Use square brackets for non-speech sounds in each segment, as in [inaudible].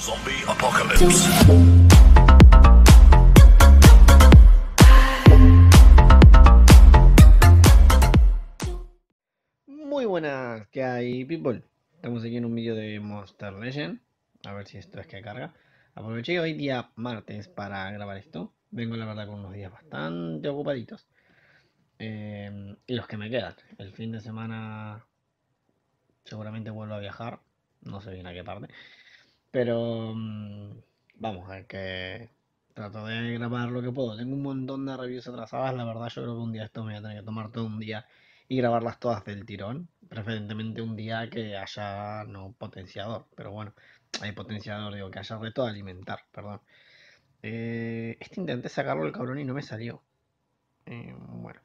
Zombie Apocalypse. Muy buenas, que hay, people? Estamos aquí en un vídeo de Monster Legend. A ver si esto es que carga. Aproveché hoy día martes para grabar esto. Vengo, la verdad, con unos días bastante ocupaditos. Em, y los que me quedan. El fin de semana seguramente vuelvo a viajar. No sé bien a qué parte. Pero mm, vamos, a que trato de grabar lo que puedo. Tengo un montón de reviews atrasadas, la verdad yo creo que un día esto me voy a tener que tomar todo un día y grabarlas todas del tirón, preferentemente un día que haya no potenciador, pero bueno, hay potenciador, digo, que haya reto de alimentar, perdón. Eh, este intenté sacarlo el cabrón y no me salió. Eh, bueno,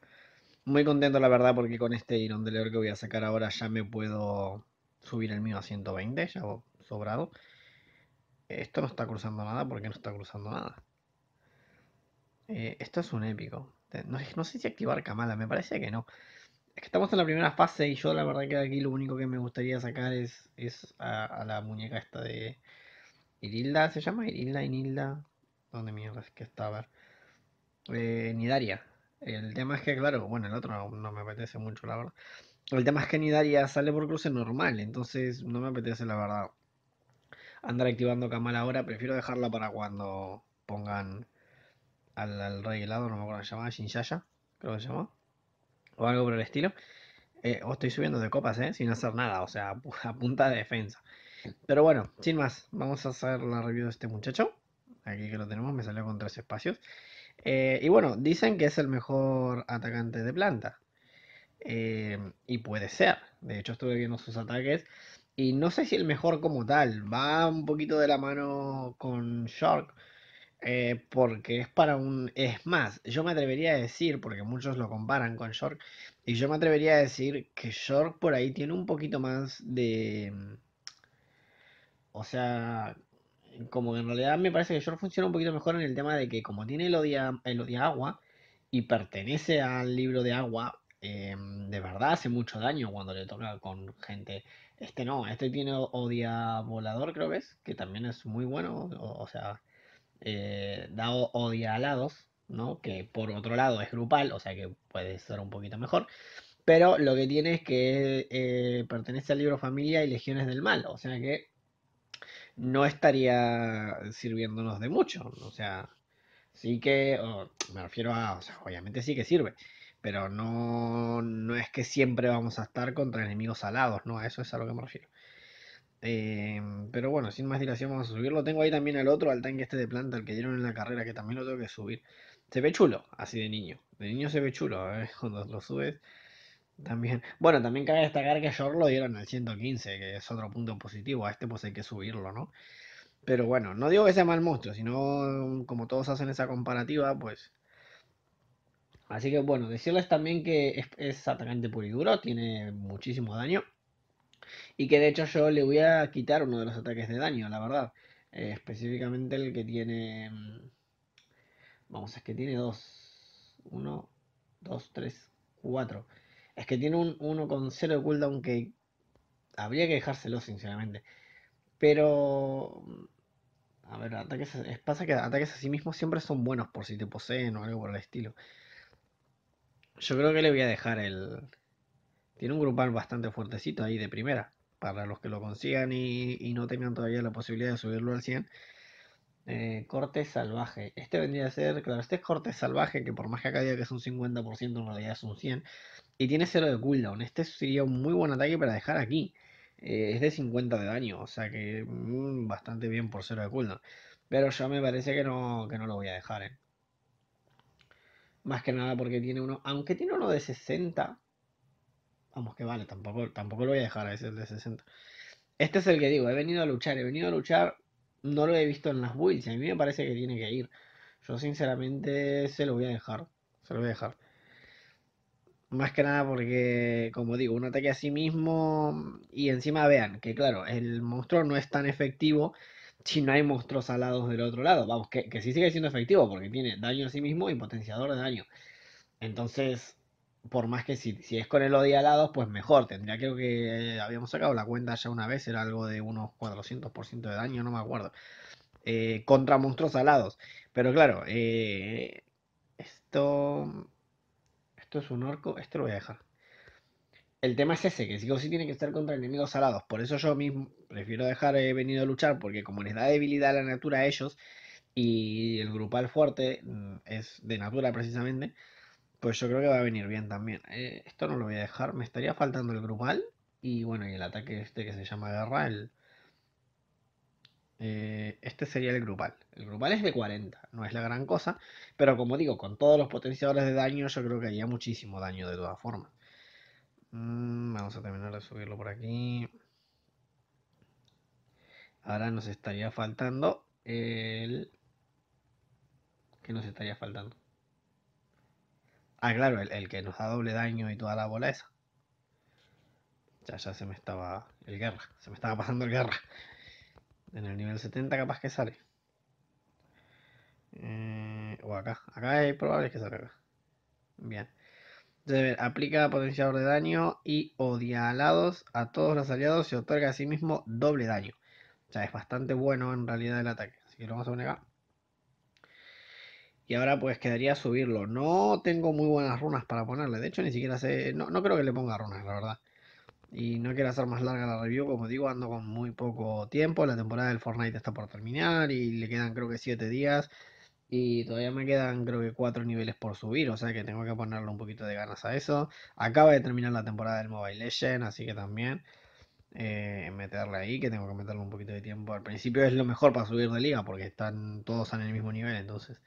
muy contento la verdad porque con este Iron de que voy a sacar ahora ya me puedo subir el mío a 120, ya sobrado esto no está cruzando nada porque no está cruzando nada. Eh, esto es un épico. No, sé si activar Kamala, me parece que no. Es que estamos en la primera fase y yo la verdad que aquí lo único que me gustaría sacar es, es a, la muñeca esta de Irilda, ¿se llama? Irilda, Nilda ¿Dónde mierda es que está? A ver. Eh, Nidaria. El tema es que, claro, bueno, el otro no, no me apetece mucho, la verdad. El tema es que Nidaria sale por cruce normal, entonces no me apetece, la verdad andar activando Kamala ahora, prefiero dejarla para cuando pongan al, al rey helado, no me acuerdo cómo se llama, Yaya, creo que se llama, o algo por el estilo. Eh, o estoy subiendo de copas, eh, sin hacer nada, o sea, [laughs] a punta de defensa. Pero bueno, sin más, vamos a hacer la review de este muchacho. Aquí que lo tenemos, me salió con tres espacios. Eh, y bueno, dicen que es el mejor atacante de planta. Eh, y puede ser. De hecho, estuve viendo sus ataques. Y no sé si el mejor como tal, va un poquito de la mano con Shark, eh, porque es para un... Es más, yo me atrevería a decir, porque muchos lo comparan con Shark, y yo me atrevería a decir que Shark por ahí tiene un poquito más de... O sea, como en realidad me parece que Shark funciona un poquito mejor en el tema de que como tiene el odio el agua y pertenece al libro de agua, Em, de verdad hace mucho daño cuando le toca con gente. Este no, este tiene Odia Volador, creo que es, que también es muy bueno, o, sea, eh, da Odia Alados, ¿no? Que por otro lado es grupal, o sea que puede ser un poquito mejor. Pero lo que tiene es que eh, pertenece al libro Familia y Legiones del Mal, o sea que no estaría sirviéndonos de mucho, o sea, sí que, me refiero a, obviamente sí que sirve, pero no, no es que siempre vamos a estar contra enemigos alados, ¿no? A eso es a lo que me refiero. Eh, pero bueno, sin más dilación vamos a subirlo. Tengo ahí también al otro, al tanque este de planta, el que dieron en la carrera, que también lo tengo que subir. Se ve chulo, así de niño. De niño se ve chulo, ¿eh? [laughs] cuando lo subes. También. Bueno, también cabe destacar que yo lo dieron al 115, que es otro punto positivo. A este pues hay que subirlo, ¿no? Pero bueno, no digo que sea mal monstruo, sino como todos hacen esa comparativa, pues Así que bueno, decirles también que es, atacante puro y duro, tiene muchísimo daño. Y que de hecho yo le voy a quitar uno de los ataques de daño, la verdad. Eh, específicamente el que tiene... Mm, vamos, es que tiene dos. Uno, dos, tres, cuatro. Es que tiene un 1 con cero de cooldown que habría que dejárselo, sinceramente. Pero... Mm, a ver, ataques... Pasa que ataques a sí mismos siempre son buenos por si te poseen o algo por el estilo. Yo creo que le voy a dejar el... Tiene un grupal bastante fuertecito ahí de primera. Para los que lo consigan y, y no tengan todavía la posibilidad de subirlo al 100. Eh, corte salvaje. Este vendría a ser, claro, este es corte salvaje, que por más que acá diga que es un 50%, en realidad es un 100%. Y tiene 0 de cooldown. Este sería un muy buen ataque para dejar aquí. Eh, es de 50 de daño, o sea que mm, bastante bien por 0 de cooldown. Pero yo me parece que no, que no lo voy a dejar, ¿eh? Más que nada porque tiene uno, aunque tiene uno de 60, vamos que vale, tampoco, tampoco lo voy a dejar a ese de 60. Este es el que digo, he venido a luchar, he venido a luchar, no lo he visto en las builds, a mí me parece que tiene que ir. Yo sinceramente se lo voy a dejar, se lo voy a dejar. Más que nada porque, como digo, un ataque a sí mismo y encima vean que claro, el monstruo no es tan efectivo si no hay monstruos alados del otro lado. Vamos, que, que sí sigue siendo efectivo porque tiene daño a sí mismo y potenciador de daño. Entonces, por más que si, es con el odio alados, pues mejor. Tendría creo que eh, habíamos sacado la cuenta ya una vez, era algo de unos 400% de daño, no me acuerdo. Eh, contra monstruos alados. Pero claro, eh, esto... Esto es un orco, esto lo voy a dejar el tema es ese, que si o sí tiene que estar contra enemigos salados. Por eso yo mismo prefiero dejar he eh, venido a luchar, porque como les da debilidad a la natura a ellos, y el grupal fuerte mm, es de natura precisamente, pues yo creo que va a venir bien también. Eh, esto no lo voy a dejar, me estaría faltando el grupal, y bueno, y el ataque este que se llama guerra, el... Eh, este sería el grupal. El grupal es de 40, no es la gran cosa, pero como digo, con todos los potenciadores de daño, yo creo que haría muchísimo daño de todas formas. Mm, vamos a terminar de subirlo por aquí. Ahora nos estaría faltando el... ¿Qué nos estaría faltando? Ah, claro, el, que nos da doble daño y toda la bola esa. Ya, ya se me estaba... El guerra. Se me estaba pasando el guerra. En el nivel 70 capaz que sale. Eh, o acá. Acá es probable que salga Bien aplica potenciador de daño y odia alados a todos los aliados y otorga a sí mismo doble daño. O sea, es bastante bueno en realidad el ataque. Así que lo vamos a poner acá. Y ahora pues quedaría subirlo. No tengo muy buenas runas para ponerle. De hecho, ni siquiera sé... No, no creo que le ponga runas, la verdad. Y no quiero hacer más larga la review. Como digo, ando con muy poco tiempo. La temporada del Fortnite está por terminar y le quedan creo que 7 días. Y todavía me quedan creo que cuatro niveles por subir, o sea que tengo que ponerle un poquito de ganas a eso. Acaba de terminar la temporada del Mobile Legend, así que también eh, meterle ahí, que tengo que meterle un poquito de tiempo. Al principio es lo mejor para subir de liga, porque están todos en el mismo nivel, entonces...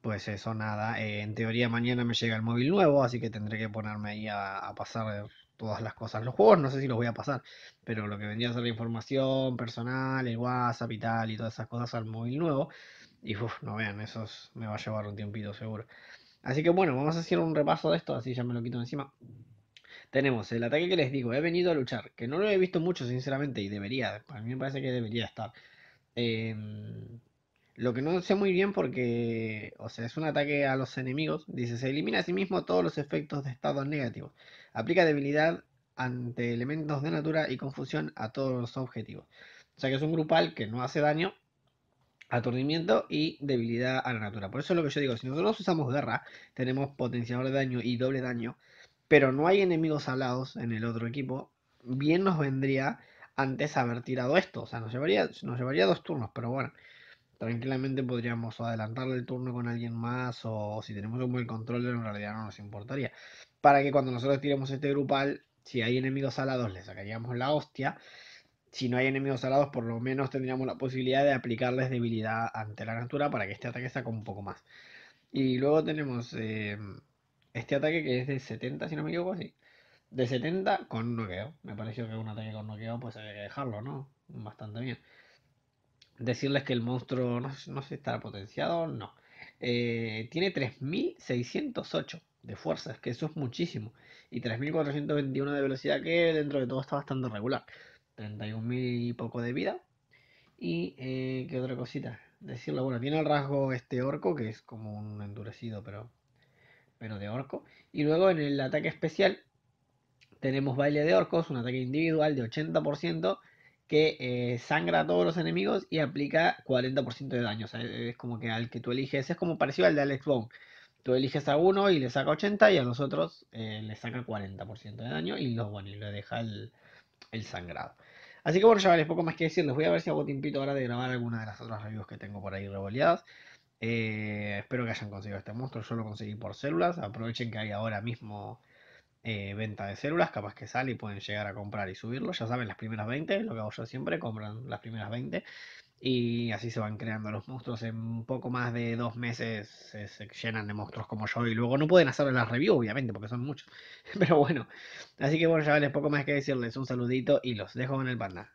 Pues eso, nada. Eh, en teoría mañana me llega el móvil nuevo, así que tendré que ponerme ahí a, a pasar todas las cosas. Los juegos no sé si los voy a pasar, pero lo que vendría a ser la información personal, el WhatsApp y tal, y todas esas cosas al móvil nuevo. Y uff, no vean, eso me va a llevar un tiempito seguro. Así que bueno, vamos a hacer un repaso de esto, así ya me lo quito encima. Tenemos el ataque que les digo, he venido a luchar, que no lo he visto mucho sinceramente y debería, a mí me parece que debería estar. Em, lo que no sé muy bien porque, o sea, es un ataque a los enemigos. Dice, se elimina a sí mismo todos los efectos de estado negativos. Aplica debilidad ante elementos de natura y confusión a todos los objetivos. O sea que es un grupal que no hace daño, aturdimiento y debilidad a la natura. Por eso es lo que yo digo, si nosotros usamos guerra, tenemos potenciador de daño y doble daño, pero no hay enemigos alados en el otro equipo, bien nos vendría antes haber tirado esto. O sea, nos llevaría, llevaría dos turnos, pero bueno. Tranquilamente podríamos adelantarle el turno con alguien más o, si tenemos un buen control en realidad no nos importaría. Para que cuando nosotros tiremos este grupal, si hay enemigos alados le sacaríamos la hostia si no hay enemigos salados, por lo menos tendríamos la posibilidad de aplicarles debilidad ante la natura para que este ataque saque un poco más. Y luego tenemos eh, este ataque que es de 70, si no me equivoco, así. De 70 con noqueo. Me pareció que un ataque con noqueo pues había que dejarlo, ¿no? Bastante bien. Decirles que el monstruo no, se sé estará potenciado, no. Eh, tiene 3608 de fuerzas, que eso es muchísimo. Y 3421 de velocidad que dentro de todo está bastante regular. 31.000 y poco de vida. Y eh, qué otra cosita. Decirlo, bueno, tiene el rasgo este orco, que es como un endurecido, pero, pero de orco. Y luego en el ataque especial tenemos baile de orcos, un ataque individual de 80% que eh, sangra a todos los enemigos y aplica 40% de daño. O sea, es como que al que tú eliges, es como parecido al de Alex Bone. Tú eliges a uno y le saca 80 y a los otros eh, le saca 40% de daño y los, bueno, y le deja el sangrado. Así que bueno, chavales, poco más que decir. Les voy a ver si hago tiempito ahora de grabar alguna de las otras reviews que tengo por ahí revoleadas. Eh, espero que hayan conseguido este monstruo. Yo lo conseguí por células. Aprovechen que hay ahora mismo eh, venta de células. Capaz que sale y pueden llegar a comprar y subirlo. Ya saben, las primeras 20, lo que hago yo siempre, compran las primeras 20. Y así se van creando los monstruos. En poco más de dos meses se, llenan de monstruos como yo. Y luego no pueden hacer las reviews, obviamente, porque son muchos. [laughs] Pero bueno. Así que bueno, Ya vale, poco más que decirles. Un saludito y los dejo en el panda.